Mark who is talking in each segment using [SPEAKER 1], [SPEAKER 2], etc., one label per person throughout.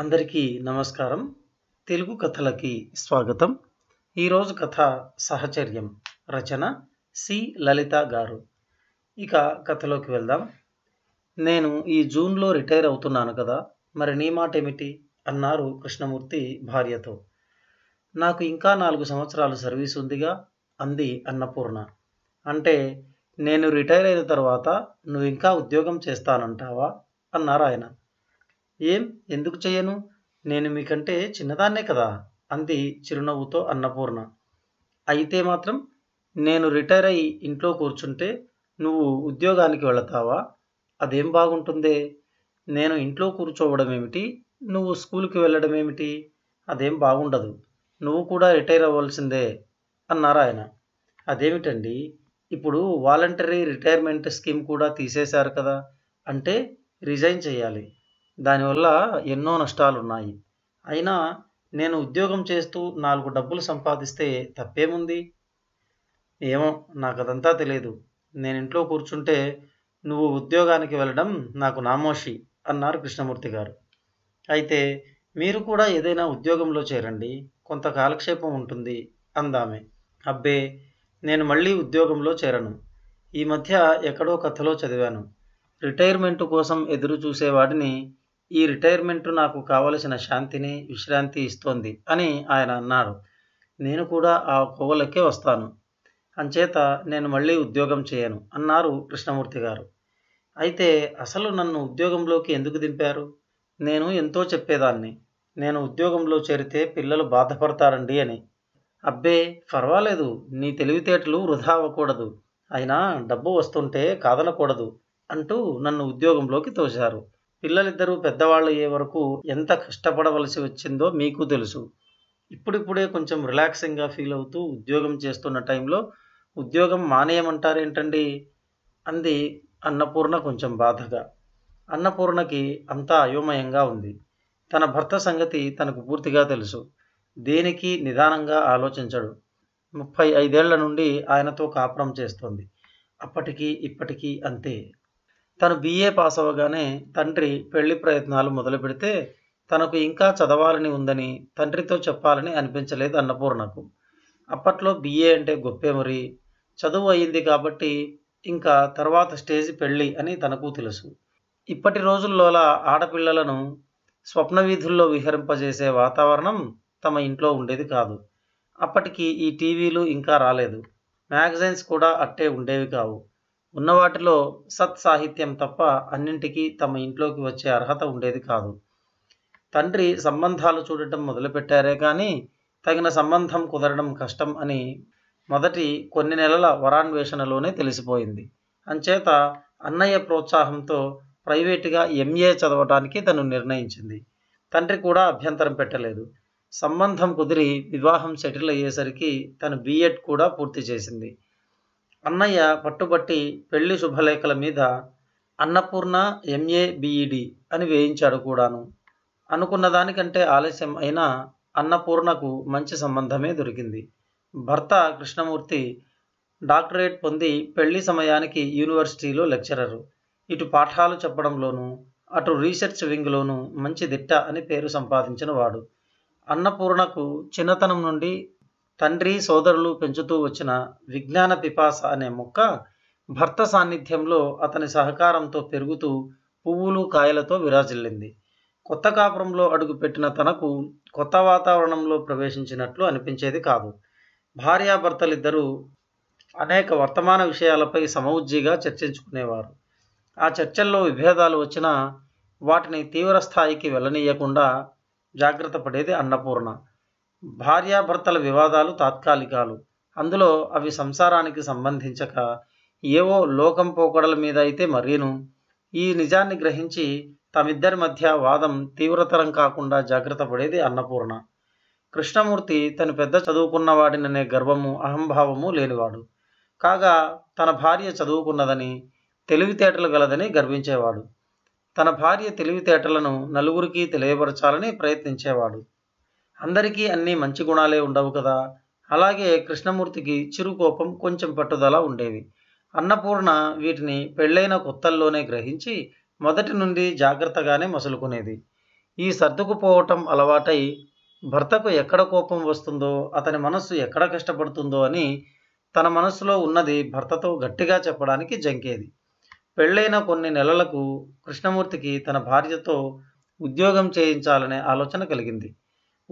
[SPEAKER 1] అందరికీ నమస్కారం తెలుగు కథలకి స్వాగతం ఈరోజు కథ సహచర్యం రచన సి లలిత గారు ఇక కథలోకి వెళ్దాం నేను ఈ జూన్లో రిటైర్ అవుతున్నాను కదా మరి నీ మాట ఏమిటి అన్నారు కృష్ణమూర్తి భార్యతో నాకు ఇంకా నాలుగు సంవత్సరాలు సర్వీస్ ఉందిగా అంది అన్నపూర్ణ అంటే నేను రిటైర్ అయిన తర్వాత నువ్వు ఇంకా ఉద్యోగం చేస్తానంటావా అన్నారు ఆయన ఏం ఎందుకు చేయను నేను మీకంటే చిన్నదాన్నే కదా అంది చిరునవ్వుతో అన్నపూర్ణ అయితే మాత్రం నేను రిటైర్ అయ్యి ఇంట్లో కూర్చుంటే నువ్వు ఉద్యోగానికి వెళతావా అదేం బాగుంటుందే నేను ఇంట్లో కూర్చోవడం ఏమిటి నువ్వు స్కూల్కి వెళ్ళడం ఏమిటి అదేం బాగుండదు నువ్వు కూడా రిటైర్ అవ్వాల్సిందే అన్నారు ఆయన అదేమిటండి ఇప్పుడు వాలంటరీ రిటైర్మెంట్ స్కీమ్ కూడా తీసేశారు కదా అంటే రిజైన్ చేయాలి దానివల్ల ఎన్నో నష్టాలు ఉన్నాయి అయినా నేను ఉద్యోగం చేస్తూ నాలుగు డబ్బులు సంపాదిస్తే తప్పేముంది ఏమో నాకు అదంతా తెలియదు నేను ఇంట్లో కూర్చుంటే నువ్వు ఉద్యోగానికి వెళ్ళడం నాకు నామోషి అన్నారు కృష్ణమూర్తి గారు అయితే మీరు కూడా ఏదైనా ఉద్యోగంలో చేరండి కొంత కాలక్షేపం ఉంటుంది అందామే అబ్బే నేను మళ్ళీ ఉద్యోగంలో చేరను ఈ మధ్య ఎక్కడో కథలో చదివాను రిటైర్మెంట్ కోసం ఎదురు చూసేవాడిని ఈ రిటైర్మెంట్ నాకు కావలసిన శాంతిని విశ్రాంతి ఇస్తోంది అని ఆయన అన్నారు నేను కూడా ఆ కోవలకే వస్తాను అంచేత నేను మళ్ళీ ఉద్యోగం చేయను అన్నారు కృష్ణమూర్తి గారు అయితే అసలు నన్ను ఉద్యోగంలోకి ఎందుకు దింపారు నేను ఎంతో చెప్పేదాన్ని నేను ఉద్యోగంలో చేరితే పిల్లలు బాధపడతారండి అని అబ్బే పర్వాలేదు నీ తెలివితేటలు వృధా అవ్వకూడదు అయినా డబ్బు వస్తుంటే కాదనకూడదు అంటూ నన్ను ఉద్యోగంలోకి తోశారు పిల్లలిద్దరూ పెద్దవాళ్ళు అయ్యే వరకు ఎంత కష్టపడవలసి వచ్చిందో మీకు తెలుసు ఇప్పుడిప్పుడే కొంచెం రిలాక్సింగ్గా ఫీల్ అవుతూ ఉద్యోగం చేస్తున్న టైంలో ఉద్యోగం మానేయమంటారేంటండి అంది అన్నపూర్ణ కొంచెం బాధగా అన్నపూర్ణకి అంతా అయోమయంగా ఉంది తన భర్త సంగతి తనకు పూర్తిగా తెలుసు దేనికి నిదానంగా ఆలోచించడు ముప్పై ఐదేళ్ల నుండి ఆయనతో కాపురం చేస్తోంది అప్పటికి ఇప్పటికీ అంతే తను బీఏ పాస్ అవ్వగానే తండ్రి పెళ్లి ప్రయత్నాలు మొదలు పెడితే తనకు ఇంకా చదవాలని ఉందని తండ్రితో చెప్పాలని అనిపించలేదు అన్నపూర్ణకు అప్పట్లో బీఏ అంటే గొప్పే మరి చదువు అయింది కాబట్టి ఇంకా తర్వాత స్టేజ్ పెళ్ళి అని తనకు తెలుసు ఇప్పటి రోజుల్లోలా ఆడపిల్లలను స్వప్న వీధుల్లో విహరింపజేసే వాతావరణం తమ ఇంట్లో ఉండేది కాదు అప్పటికి ఈ టీవీలు ఇంకా రాలేదు మ్యాగజైన్స్ కూడా అట్టే ఉండేవి కావు ఉన్న వాటిలో సత్ సాహిత్యం తప్ప అన్నింటికీ తమ ఇంట్లోకి వచ్చే అర్హత ఉండేది కాదు తండ్రి సంబంధాలు చూడటం మొదలుపెట్టారే కానీ తగిన సంబంధం కుదరడం కష్టం అని మొదటి కొన్ని నెలల వరాన్వేషణలోనే తెలిసిపోయింది అంచేత అన్నయ్య ప్రోత్సాహంతో ప్రైవేటుగా ఎంఏ చదవటానికి తను నిర్ణయించింది తండ్రి కూడా అభ్యంతరం పెట్టలేదు సంబంధం కుదిరి వివాహం సెటిల్ అయ్యేసరికి తను బీఎడ్ కూడా పూర్తి చేసింది అన్నయ్య పట్టుబట్టి పెళ్లి శుభలేఖల మీద అన్నపూర్ణ ఎంఏ బిఈడి e అని వేయించాడు కూడాను అనుకున్న దానికంటే ఆలస్యం అయినా అన్నపూర్ణకు మంచి సంబంధమే దొరికింది భర్త కృష్ణమూర్తి డాక్టరేట్ పొంది పెళ్లి సమయానికి యూనివర్సిటీలో లెక్చరర్ ఇటు పాఠాలు చెప్పడంలోనూ అటు రీసెర్చ్ వింగ్లోనూ మంచి దిట్ట అని పేరు సంపాదించిన వాడు అన్నపూర్ణకు చిన్నతనం నుండి తండ్రి సోదరులు పెంచుతూ వచ్చిన విజ్ఞాన పిపాస అనే మొక్క భర్త సాన్నిధ్యంలో అతని సహకారంతో పెరుగుతూ పువ్వులు కాయలతో విరాజిల్లింది కొత్త కాపురంలో అడుగుపెట్టిన తనకు కొత్త వాతావరణంలో ప్రవేశించినట్లు అనిపించేది కాదు భార్యాభర్తలిద్దరూ అనేక వర్తమాన విషయాలపై సమవుజ్జిగా చర్చించుకునేవారు ఆ చర్చల్లో విభేదాలు వచ్చినా వాటిని తీవ్ర స్థాయికి వెళ్ళనీయకుండా జాగ్రత్త పడేది అన్నపూర్ణ భార్యాభర్తల వివాదాలు తాత్కాలికాలు అందులో అవి సంసారానికి సంబంధించక ఏవో లోకం పోకడల మీద అయితే మరీను ఈ నిజాన్ని గ్రహించి తమిద్దరి మధ్య వాదం తీవ్రతరం కాకుండా జాగ్రత్త పడేది అన్నపూర్ణ కృష్ణమూర్తి తను పెద్ద చదువుకున్న వాడిననే గర్వము అహంభావము లేనివాడు కాగా తన భార్య చదువుకున్నదని తెలివితేటలు గలదని గర్వించేవాడు తన భార్య తెలివితేటలను నలుగురికి తెలియపరచాలని ప్రయత్నించేవాడు అందరికీ అన్ని మంచి గుణాలే ఉండవు కదా అలాగే కృష్ణమూర్తికి చిరు కోపం కొంచెం పట్టుదల ఉండేవి అన్నపూర్ణ వీటిని పెళ్ళైన కొత్తల్లోనే గ్రహించి మొదటి నుండి జాగ్రత్తగానే మసులుకునేది ఈ సర్దుకుపోవటం అలవాటై భర్తకు ఎక్కడ కోపం వస్తుందో అతని మనస్సు ఎక్కడ కష్టపడుతుందో అని తన మనస్సులో ఉన్నది భర్తతో గట్టిగా చెప్పడానికి జంకేది పెళ్ళైన కొన్ని నెలలకు కృష్ణమూర్తికి తన భార్యతో ఉద్యోగం చేయించాలనే ఆలోచన కలిగింది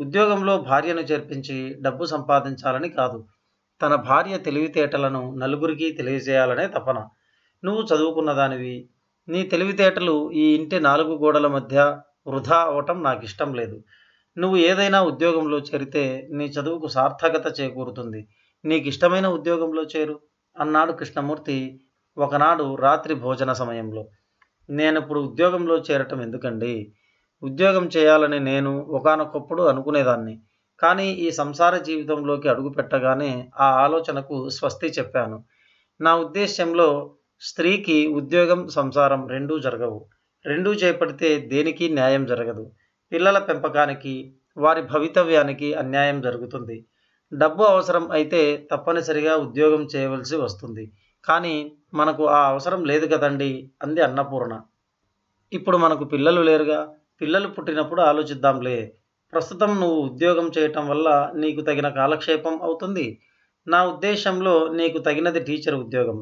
[SPEAKER 1] ఉద్యోగంలో భార్యను చేర్పించి డబ్బు సంపాదించాలని కాదు తన భార్య తెలివితేటలను నలుగురికి తెలియజేయాలనే తపన నువ్వు చదువుకున్న దానివి నీ తెలివితేటలు ఈ ఇంటి నాలుగు గోడల మధ్య వృధా అవటం నాకు ఇష్టం లేదు నువ్వు ఏదైనా ఉద్యోగంలో చేరితే నీ చదువుకు సార్థకత చేకూరుతుంది నీకు ఇష్టమైన ఉద్యోగంలో చేరు అన్నాడు కృష్ణమూర్తి ఒకనాడు రాత్రి భోజన సమయంలో నేనిప్పుడు ఉద్యోగంలో చేరటం ఎందుకండి ఉద్యోగం చేయాలని నేను ఒకనొకప్పుడు అనుకునేదాన్ని కానీ ఈ సంసార జీవితంలోకి అడుగుపెట్టగానే ఆ ఆలోచనకు స్వస్తి చెప్పాను నా ఉద్దేశ్యంలో స్త్రీకి ఉద్యోగం సంసారం రెండూ జరగవు రెండూ చేపడితే దేనికి న్యాయం జరగదు పిల్లల పెంపకానికి వారి భవితవ్యానికి అన్యాయం జరుగుతుంది డబ్బు అవసరం అయితే తప్పనిసరిగా ఉద్యోగం చేయవలసి వస్తుంది కానీ మనకు ఆ అవసరం లేదు కదండి అంది అన్నపూర్ణ ఇప్పుడు మనకు పిల్లలు లేరుగా పిల్లలు పుట్టినప్పుడు ఆలోచిద్దాంలే ప్రస్తుతం నువ్వు ఉద్యోగం చేయటం వల్ల నీకు తగిన కాలక్షేపం అవుతుంది నా ఉద్దేశంలో నీకు తగినది టీచర్ ఉద్యోగం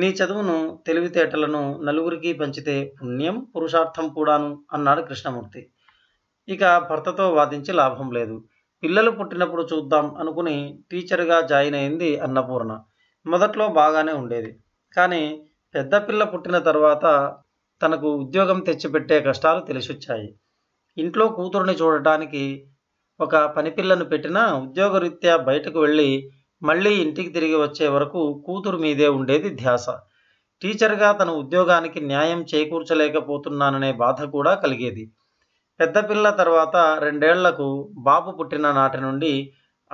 [SPEAKER 1] నీ చదువును తెలివితేటలను నలుగురికి పంచితే పుణ్యం పురుషార్థం కూడాను అన్నాడు కృష్ణమూర్తి ఇక భర్తతో వాదించి లాభం లేదు పిల్లలు పుట్టినప్పుడు చూద్దాం అనుకుని టీచర్గా జాయిన్ అయింది అన్నపూర్ణ మొదట్లో బాగానే ఉండేది కానీ పెద్ద పిల్ల పుట్టిన తర్వాత తనకు ఉద్యోగం తెచ్చిపెట్టే కష్టాలు తెలిసొచ్చాయి ఇంట్లో కూతురుని చూడటానికి ఒక పనిపిల్లను పెట్టినా ఉద్యోగరీత్యా బయటకు వెళ్ళి మళ్ళీ ఇంటికి తిరిగి వచ్చే వరకు కూతురు మీదే ఉండేది ధ్యాస టీచర్గా తన ఉద్యోగానికి న్యాయం చేకూర్చలేకపోతున్నాననే బాధ కూడా కలిగేది పెద్దపిల్ల తర్వాత రెండేళ్లకు బాబు పుట్టిన నాటి నుండి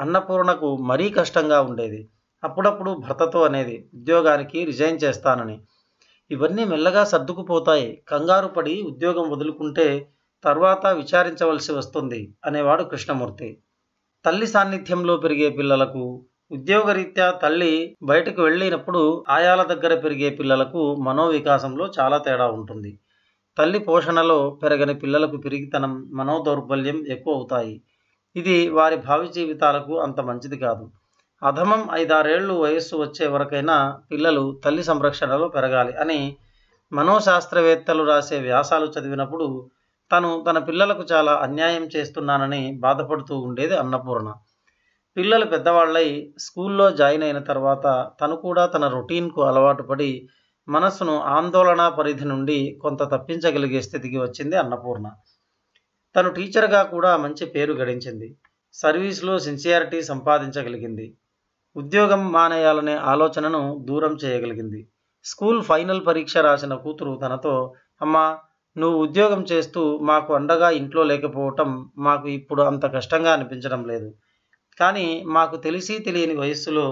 [SPEAKER 1] అన్నపూర్ణకు మరీ కష్టంగా ఉండేది అప్పుడప్పుడు భర్తతో అనేది ఉద్యోగానికి రిజైన్ చేస్తానని ఇవన్నీ మెల్లగా సర్దుకుపోతాయి కంగారు పడి ఉద్యోగం వదులుకుంటే తర్వాత విచారించవలసి వస్తుంది అనేవాడు కృష్ణమూర్తి తల్లి సాన్నిధ్యంలో పెరిగే పిల్లలకు ఉద్యోగరీత్యా తల్లి బయటకు వెళ్ళినప్పుడు ఆయాల దగ్గర పెరిగే పిల్లలకు మనోవికాసంలో చాలా తేడా ఉంటుంది తల్లి పోషణలో పెరగని పిల్లలకు మనో మనోదౌర్బల్యం ఎక్కువ అవుతాయి ఇది వారి భావి జీవితాలకు అంత మంచిది కాదు అధమం ఐదారేళ్లు వయస్సు వచ్చే వరకైనా పిల్లలు తల్లి సంరక్షణలో పెరగాలి అని మనోశాస్త్రవేత్తలు రాసే వ్యాసాలు చదివినప్పుడు తను తన పిల్లలకు చాలా అన్యాయం చేస్తున్నానని బాధపడుతూ ఉండేది అన్నపూర్ణ పిల్లలు పెద్దవాళ్ళై స్కూల్లో జాయిన్ అయిన తర్వాత తను కూడా తన రొటీన్కు అలవాటు పడి మనస్సును ఆందోళన పరిధి నుండి కొంత తప్పించగలిగే స్థితికి వచ్చింది అన్నపూర్ణ తను టీచర్గా కూడా మంచి పేరు గడించింది సర్వీస్లో సిన్సియారిటీ సంపాదించగలిగింది ఉద్యోగం మానేయాలనే ఆలోచనను దూరం చేయగలిగింది స్కూల్ ఫైనల్ పరీక్ష రాసిన కూతురు తనతో అమ్మా నువ్వు ఉద్యోగం చేస్తూ మాకు అండగా ఇంట్లో లేకపోవటం మాకు ఇప్పుడు అంత కష్టంగా అనిపించడం లేదు కానీ మాకు తెలిసి తెలియని వయస్సులో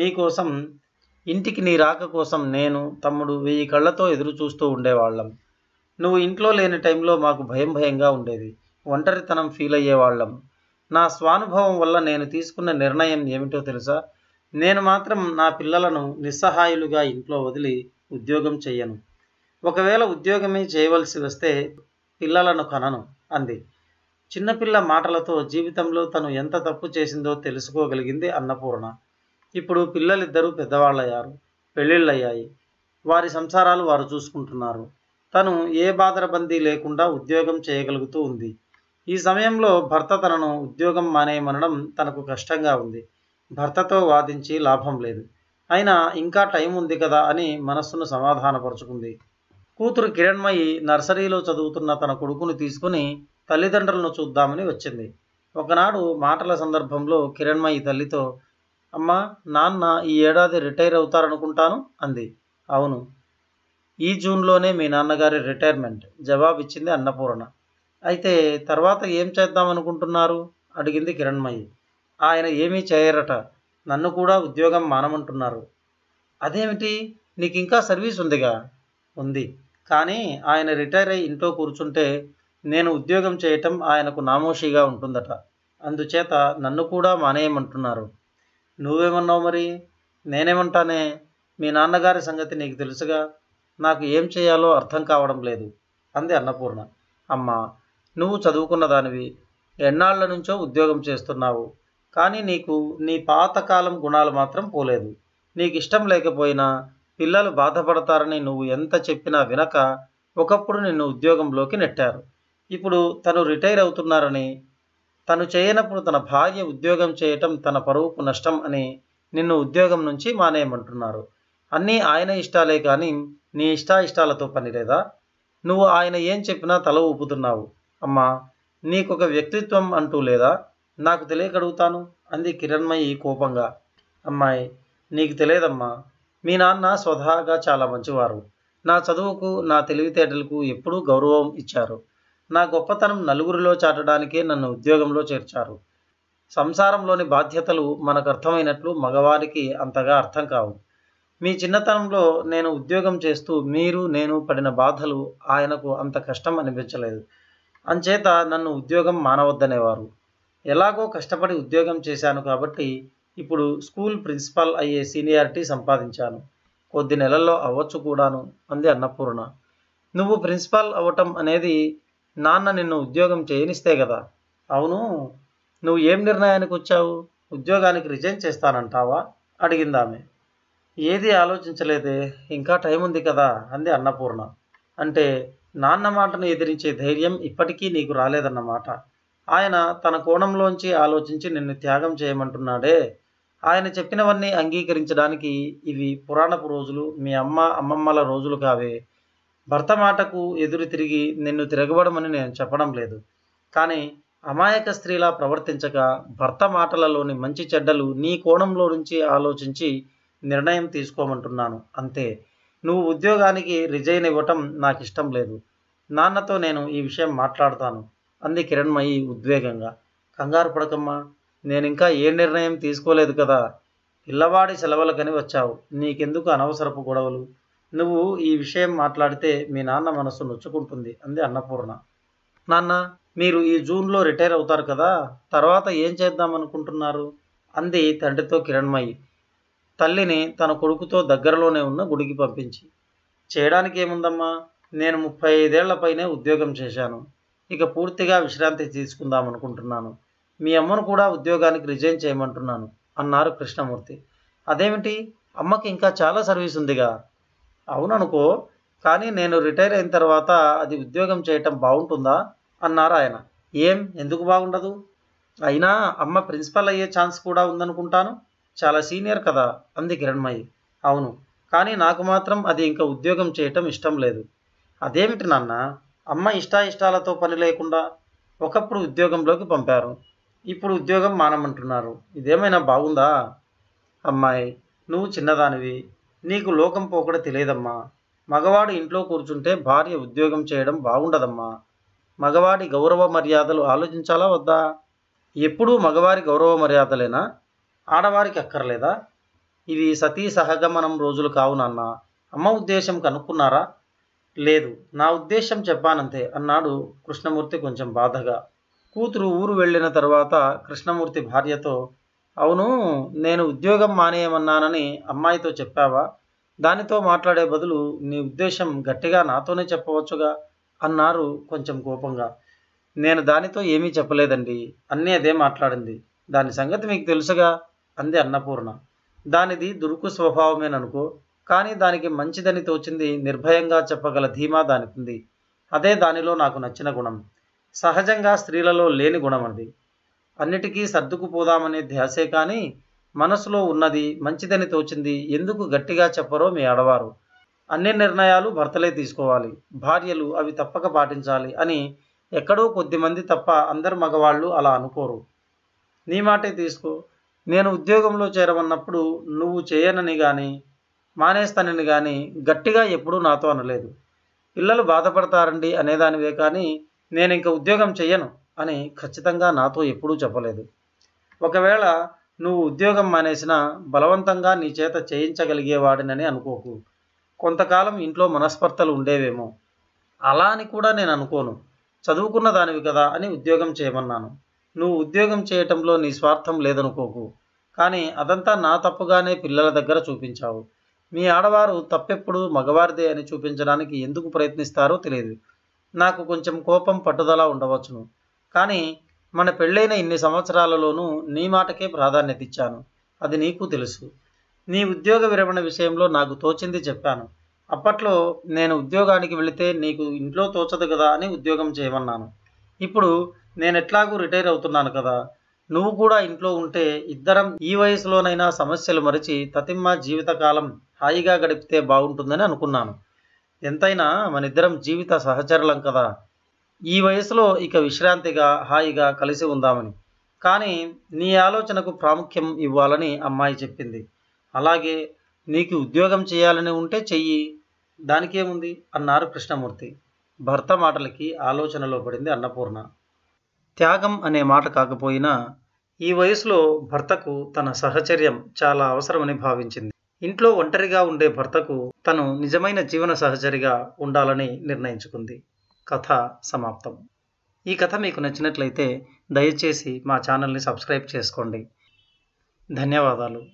[SPEAKER 1] నీకోసం ఇంటికి నీ రాక కోసం నేను తమ్ముడు వెయ్యి కళ్ళతో ఎదురు చూస్తూ ఉండేవాళ్ళం నువ్వు ఇంట్లో లేని టైంలో మాకు భయం భయంగా ఉండేది ఒంటరితనం ఫీల్ అయ్యేవాళ్ళం నా స్వానుభవం వల్ల నేను తీసుకున్న నిర్ణయం ఏమిటో తెలుసా నేను మాత్రం నా పిల్లలను నిస్సహాయులుగా ఇంట్లో వదిలి ఉద్యోగం చెయ్యను ఒకవేళ ఉద్యోగమే చేయవలసి వస్తే పిల్లలను కనను అంది చిన్నపిల్ల మాటలతో జీవితంలో తను ఎంత తప్పు చేసిందో తెలుసుకోగలిగింది అన్నపూర్ణ ఇప్పుడు పిల్లలిద్దరూ పెద్దవాళ్ళయ్యారు పెళ్ళిళ్ళయ్యాయి వారి సంసారాలు వారు చూసుకుంటున్నారు తను ఏ బాధరబందీ లేకుండా ఉద్యోగం చేయగలుగుతూ ఉంది ఈ సమయంలో భర్త తనను ఉద్యోగం మానేయమనడం తనకు కష్టంగా ఉంది భర్తతో వాదించి లాభం లేదు అయినా ఇంకా టైం ఉంది కదా అని మనస్సును సమాధానపరుచుకుంది కూతురు కిరణ్మయి నర్సరీలో చదువుతున్న తన కొడుకును తీసుకుని తల్లిదండ్రులను చూద్దామని వచ్చింది ఒకనాడు మాటల సందర్భంలో కిరణ్మయి తల్లితో అమ్మ నాన్న ఈ ఏడాది రిటైర్ అవుతారనుకుంటాను అంది అవును ఈ జూన్లోనే మీ నాన్నగారి రిటైర్మెంట్ జవాబిచ్చింది అన్నపూర్ణ అయితే తర్వాత ఏం చేద్దామనుకుంటున్నారు అడిగింది కిరణ్మయి ఆయన ఏమీ చేయరట నన్ను కూడా ఉద్యోగం మానమంటున్నారు అదేమిటి నీకు ఇంకా సర్వీస్ ఉందిగా ఉంది కానీ ఆయన రిటైర్ అయి ఇంట్లో కూర్చుంటే నేను ఉద్యోగం చేయటం ఆయనకు నామోషిగా ఉంటుందట అందుచేత నన్ను కూడా మానేయమంటున్నారు నువ్వేమన్నావు మరి నేనేమంటానే మీ నాన్నగారి సంగతి నీకు తెలుసుగా నాకు ఏం చేయాలో అర్థం కావడం లేదు అంది అన్నపూర్ణ అమ్మా నువ్వు చదువుకున్న దానివి ఎన్నాళ్ల నుంచో ఉద్యోగం చేస్తున్నావు కానీ నీకు నీ పాతకాలం గుణాలు మాత్రం పోలేదు నీకు ఇష్టం లేకపోయినా పిల్లలు బాధపడతారని నువ్వు ఎంత చెప్పినా వినక ఒకప్పుడు నిన్ను ఉద్యోగంలోకి నెట్టారు ఇప్పుడు తను రిటైర్ అవుతున్నారని తను చేయనప్పుడు తన భార్య ఉద్యోగం చేయటం తన పరువుకు నష్టం అని నిన్ను ఉద్యోగం నుంచి మానేయమంటున్నారు అన్నీ ఆయన ఇష్టాలే కానీ నీ ఇష్టాయిష్టాలతో పని లేదా నువ్వు ఆయన ఏం చెప్పినా తల ఊపుతున్నావు అమ్మా నీకొక వ్యక్తిత్వం అంటూ లేదా నాకు తెలియక అడుగుతాను అంది కిరణ్మయి కోపంగా అమ్మాయి నీకు తెలియదమ్మా మీ నాన్న స్వతహాగా చాలా మంచివారు నా చదువుకు నా తెలివితేటలకు ఎప్పుడూ గౌరవం ఇచ్చారు నా గొప్పతనం నలుగురిలో చాటడానికే నన్ను ఉద్యోగంలో చేర్చారు సంసారంలోని బాధ్యతలు మనకు అర్థమైనట్లు మగవారికి అంతగా అర్థం కావు మీ చిన్నతనంలో నేను ఉద్యోగం చేస్తూ మీరు నేను పడిన బాధలు ఆయనకు అంత కష్టం అనిపించలేదు అంచేత నన్ను ఉద్యోగం మానవద్దనేవారు ఎలాగో కష్టపడి ఉద్యోగం చేశాను కాబట్టి ఇప్పుడు స్కూల్ ప్రిన్సిపాల్ అయ్యే సీనియారిటీ సంపాదించాను కొద్ది నెలల్లో అవ్వచ్చు కూడాను అంది అన్నపూర్ణ నువ్వు ప్రిన్సిపాల్ అవ్వటం అనేది నాన్న నిన్ను ఉద్యోగం చేయనిస్తే కదా అవును నువ్వు ఏం నిర్ణయానికి వచ్చావు ఉద్యోగానికి రిజైన్ చేస్తానంటావా అడిగిందామె ఏది ఆలోచించలేదే ఇంకా టైం ఉంది కదా అంది అన్నపూర్ణ అంటే నాన్న మాటను ఎదిరించే ధైర్యం ఇప్పటికీ నీకు రాలేదన్నమాట ఆయన తన కోణంలోంచి ఆలోచించి నిన్ను త్యాగం చేయమంటున్నాడే ఆయన చెప్పినవన్నీ అంగీకరించడానికి ఇవి పురాణపు రోజులు మీ అమ్మ అమ్మమ్మల రోజులు కావే భర్త మాటకు ఎదురు తిరిగి నిన్ను తిరగబడమని నేను చెప్పడం లేదు కానీ అమాయక స్త్రీలా ప్రవర్తించక భర్త మాటలలోని మంచి చెడ్డలు నీ కోణంలో నుంచి ఆలోచించి నిర్ణయం తీసుకోమంటున్నాను అంతే నువ్వు ఉద్యోగానికి రిజైన్ ఇవ్వటం నాకు ఇష్టం లేదు నాన్నతో నేను ఈ విషయం మాట్లాడతాను అంది కిరణ్మయి ఉద్వేగంగా కంగారు పడకమ్మా నేను ఇంకా ఏ నిర్ణయం తీసుకోలేదు కదా పిల్లవాడి సెలవులకని వచ్చావు నీకెందుకు అనవసరపు గొడవలు నువ్వు ఈ విషయం మాట్లాడితే మీ నాన్న మనసు నొచ్చుకుంటుంది అంది అన్నపూర్ణ నాన్న మీరు ఈ జూన్లో రిటైర్ అవుతారు కదా తర్వాత ఏం చేద్దాం అనుకుంటున్నారు అంది తండ్రితో కిరణ్మయి తల్లిని తన కొడుకుతో దగ్గరలోనే ఉన్న గుడికి పంపించి చేయడానికి ఏముందమ్మా నేను ముప్పై ఐదేళ్లపైనే పైనే ఉద్యోగం చేశాను ఇక పూర్తిగా విశ్రాంతి తీసుకుందాం అనుకుంటున్నాను మీ అమ్మను కూడా ఉద్యోగానికి రిజైన్ చేయమంటున్నాను అన్నారు కృష్ణమూర్తి అదేమిటి అమ్మకి ఇంకా చాలా సర్వీస్ ఉందిగా అవుననుకో కానీ నేను రిటైర్ అయిన తర్వాత అది ఉద్యోగం చేయటం బాగుంటుందా అన్నారు ఆయన ఏం ఎందుకు బాగుండదు అయినా అమ్మ ప్రిన్సిపల్ అయ్యే ఛాన్స్ కూడా ఉందనుకుంటాను చాలా సీనియర్ కదా అంది కిరణ్మయ్యి అవును కానీ నాకు మాత్రం అది ఇంకా ఉద్యోగం చేయటం ఇష్టం లేదు అదేమిటి నాన్న అమ్మ ఇష్టాయిష్టాలతో పని లేకుండా ఒకప్పుడు ఉద్యోగంలోకి పంపారు ఇప్పుడు ఉద్యోగం మానమంటున్నారు ఇదేమైనా బాగుందా అమ్మాయి నువ్వు చిన్నదానివి నీకు లోకం పోకడ తెలియదమ్మా మగవాడు ఇంట్లో కూర్చుంటే భార్య ఉద్యోగం చేయడం బాగుండదమ్మా మగవాడి గౌరవ మర్యాదలు ఆలోచించాలా వద్దా ఎప్పుడూ మగవారి గౌరవ మర్యాదలేనా ఆడవారికి అక్కర్లేదా ఇవి సతీ సహగమనం రోజులు కావు నాన్న అమ్మ ఉద్దేశం కనుక్కున్నారా లేదు నా ఉద్దేశం చెప్పానంతే అన్నాడు కృష్ణమూర్తి కొంచెం బాధగా కూతురు ఊరు వెళ్ళిన తర్వాత కృష్ణమూర్తి భార్యతో అవును నేను ఉద్యోగం మానేయమన్నానని అమ్మాయితో చెప్పావా దానితో మాట్లాడే బదులు నీ ఉద్దేశం గట్టిగా నాతోనే చెప్పవచ్చుగా అన్నారు కొంచెం కోపంగా నేను దానితో ఏమీ చెప్పలేదండి అన్నీ అదే మాట్లాడింది దాని సంగతి మీకు తెలుసుగా అంది అన్నపూర్ణ దానిది దురుకు స్వభావమేననుకో కానీ దానికి మంచిదని తోచింది నిర్భయంగా చెప్పగల ధీమా దానికి అదే దానిలో నాకు నచ్చిన గుణం సహజంగా స్త్రీలలో లేని గుణం అది అన్నిటికీ సర్దుకుపోదామనే ధ్యాసే కానీ మనసులో ఉన్నది మంచిదని తోచింది ఎందుకు గట్టిగా చెప్పరో మీ ఆడవారు అన్ని నిర్ణయాలు భర్తలే తీసుకోవాలి భార్యలు అవి తప్పక పాటించాలి అని ఎక్కడో కొద్దిమంది తప్ప అందరు మగవాళ్ళు అలా అనుకోరు నీ మాటే తీసుకో నేను ఉద్యోగంలో చేరమన్నప్పుడు నువ్వు చేయనని కానీ మానేస్తానని కానీ గట్టిగా ఎప్పుడూ నాతో అనలేదు పిల్లలు బాధపడతారండి అనేదానివే కానీ నేను ఇంక ఉద్యోగం చెయ్యను అని ఖచ్చితంగా నాతో ఎప్పుడూ చెప్పలేదు ఒకవేళ నువ్వు ఉద్యోగం మానేసినా బలవంతంగా నీ చేత చేయించగలిగేవాడినని అనుకోకు కొంతకాలం ఇంట్లో మనస్పర్తలు ఉండేవేమో అలా అని కూడా నేను అనుకోను చదువుకున్న దానివి కదా అని ఉద్యోగం చేయమన్నాను నువ్వు ఉద్యోగం చేయటంలో నీ స్వార్థం లేదనుకోకు కానీ అదంతా నా తప్పుగానే పిల్లల దగ్గర చూపించావు మీ ఆడవారు తప్పెప్పుడు మగవారిదే అని చూపించడానికి ఎందుకు ప్రయత్నిస్తారో తెలియదు నాకు కొంచెం కోపం పట్టుదల ఉండవచ్చును కానీ మన పెళ్ళైన ఇన్ని సంవత్సరాలలోనూ నీ మాటకే ప్రాధాన్యత ఇచ్చాను అది నీకు తెలుసు నీ ఉద్యోగ విరమణ విషయంలో నాకు తోచింది చెప్పాను అప్పట్లో నేను ఉద్యోగానికి వెళితే నీకు ఇంట్లో తోచదు కదా అని ఉద్యోగం చేయమన్నాను ఇప్పుడు నేను ఎట్లాగూ రిటైర్ అవుతున్నాను కదా నువ్వు కూడా ఇంట్లో ఉంటే ఇద్దరం ఈ వయసులోనైనా సమస్యలు మరిచి తతిమ్మ జీవితకాలం హాయిగా గడిపితే బాగుంటుందని అనుకున్నాను ఎంతైనా మనిద్దరం జీవిత సహచరులం కదా ఈ వయసులో ఇక విశ్రాంతిగా హాయిగా కలిసి ఉందామని కానీ నీ ఆలోచనకు ప్రాముఖ్యం ఇవ్వాలని అమ్మాయి చెప్పింది అలాగే నీకు ఉద్యోగం చేయాలని ఉంటే చెయ్యి దానికేముంది అన్నారు కృష్ణమూర్తి భర్త మాటలకి ఆలోచనలో పడింది అన్నపూర్ణ త్యాగం అనే మాట కాకపోయినా ఈ వయసులో భర్తకు తన సహచర్యం చాలా అవసరమని భావించింది ఇంట్లో ఒంటరిగా ఉండే భర్తకు తను నిజమైన జీవన సహచరిగా ఉండాలని నిర్ణయించుకుంది కథ సమాప్తం ఈ కథ మీకు నచ్చినట్లయితే దయచేసి మా ఛానల్ని సబ్స్క్రైబ్ చేసుకోండి ధన్యవాదాలు